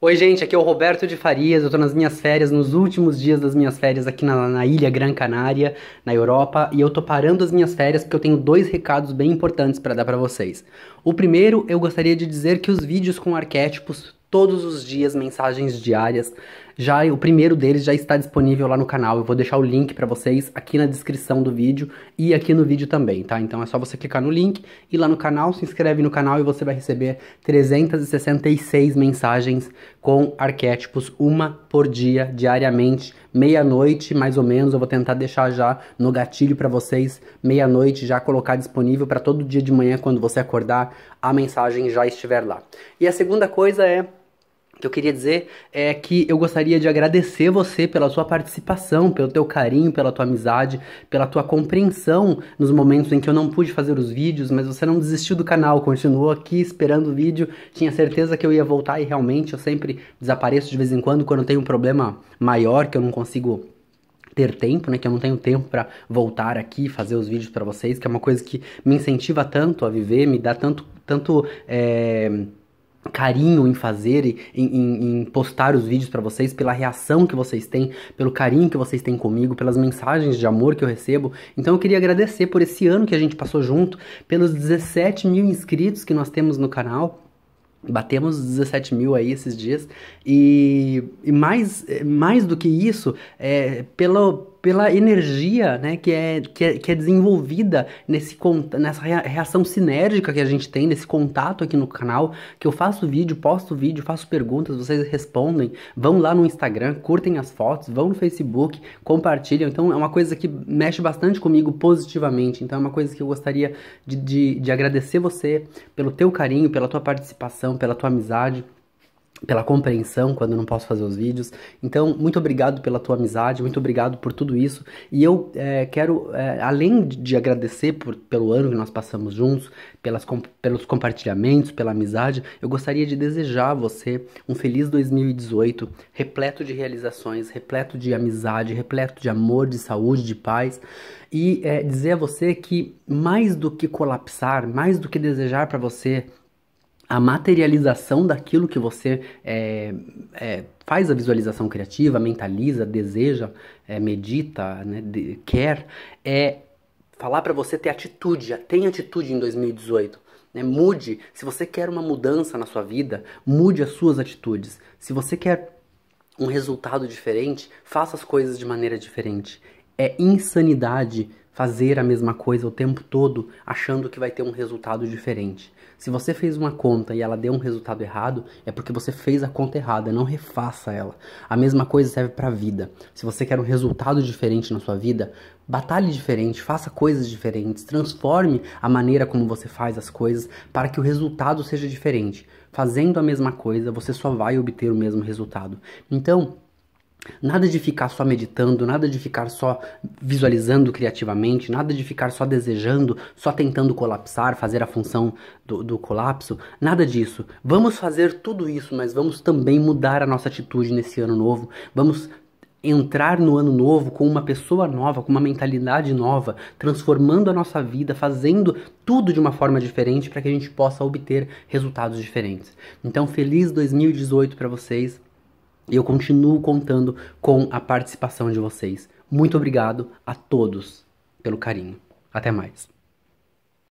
Oi, gente, aqui é o Roberto de Farias. Eu tô nas minhas férias, nos últimos dias das minhas férias aqui na, na, Ilha Gran Canária, na Europa, e eu tô parando as minhas férias porque eu tenho dois recados bem importantes para dar para vocês. O primeiro, eu gostaria de dizer que os vídeos com arquétipos todos os dias, mensagens diárias, já o primeiro deles já está disponível lá no canal. Eu vou deixar o link para vocês aqui na descrição do vídeo e aqui no vídeo também, tá? Então é só você clicar no link ir lá no canal, se inscreve no canal e você vai receber 366 mensagens com arquétipos, uma por dia, diariamente, meia-noite mais ou menos. Eu vou tentar deixar já no gatilho para vocês, meia-noite, já colocar disponível para todo dia de manhã, quando você acordar, a mensagem já estiver lá. E a segunda coisa é o que eu queria dizer é que eu gostaria de agradecer você pela sua participação, pelo teu carinho, pela tua amizade, pela tua compreensão nos momentos em que eu não pude fazer os vídeos, mas você não desistiu do canal, continuou aqui esperando o vídeo, tinha certeza que eu ia voltar e realmente eu sempre desapareço de vez em quando quando tem um problema maior que eu não consigo ter tempo, né? Que eu não tenho tempo para voltar aqui fazer os vídeos para vocês, que é uma coisa que me incentiva tanto a viver, me dá tanto, tanto é carinho em fazer, em, em, em postar os vídeos para vocês, pela reação que vocês têm, pelo carinho que vocês têm comigo, pelas mensagens de amor que eu recebo. Então eu queria agradecer por esse ano que a gente passou junto, pelos 17 mil inscritos que nós temos no canal. Batemos 17 mil aí esses dias e, e mais, eh, mais do que isso, é, pelo, pela energia né, que, é, que, é, que é desenvolvida nesse, nessa reação sinérgica que a gente tem, nesse contato aqui no canal, que eu faço vídeo, posto vídeo, faço perguntas, vocês respondem, vão lá no Instagram, curtem as fotos, vão no Facebook, compartilham. Então é uma coisa que mexe bastante comigo positivamente. Então é uma coisa que eu gostaria de, de, de agradecer você pelo teu carinho, pela tua participação, pela tua amizade pela compreensão quando não posso fazer os vídeos. Então, muito obrigado pela tua amizade, muito obrigado por tudo isso. E eu é, quero, é, além de agradecer por, pelo ano que nós passamos juntos, pelas, com, pelos compartilhamentos, pela amizade, eu gostaria de desejar a você um feliz 2018, repleto de realizações, repleto de amizade, repleto de amor, de saúde, de paz. E é, dizer a você que mais do que colapsar, mais do que desejar para você a materialização daquilo que você é, é, faz a visualização criativa, mentaliza, deseja, é, medita, né, de, quer, é falar para você ter atitude, tem atitude em 2018. Né? Mude, se você quer uma mudança na sua vida, mude as suas atitudes. Se você quer um resultado diferente, faça as coisas de maneira diferente. É insanidade fazer a mesma coisa o tempo todo achando que vai ter um resultado diferente. Se você fez uma conta e ela deu um resultado errado, é porque você fez a conta errada, não refaça ela. A mesma coisa serve para a vida. Se você quer um resultado diferente na sua vida, batalhe diferente, faça coisas diferentes, transforme a maneira como você faz as coisas para que o resultado seja diferente. Fazendo a mesma coisa, você só vai obter o mesmo resultado. Então, Nada de ficar só meditando, nada de ficar só visualizando criativamente, nada de ficar só desejando, só tentando colapsar, fazer a função do, do, colapso, nada disso. Vamos fazer tudo isso, mas vamos também mudar a nossa atitude nesse ano novo. Vamos entrar no ano novo com uma pessoa nova, com uma mentalidade nova, transformando a nossa vida, fazendo tudo de uma forma diferente para que a gente possa obter resultados diferentes. Então, feliz 2018 para vocês. E eu continuo contando com a participação de vocês. Muito obrigado a todos pelo carinho. Até mais.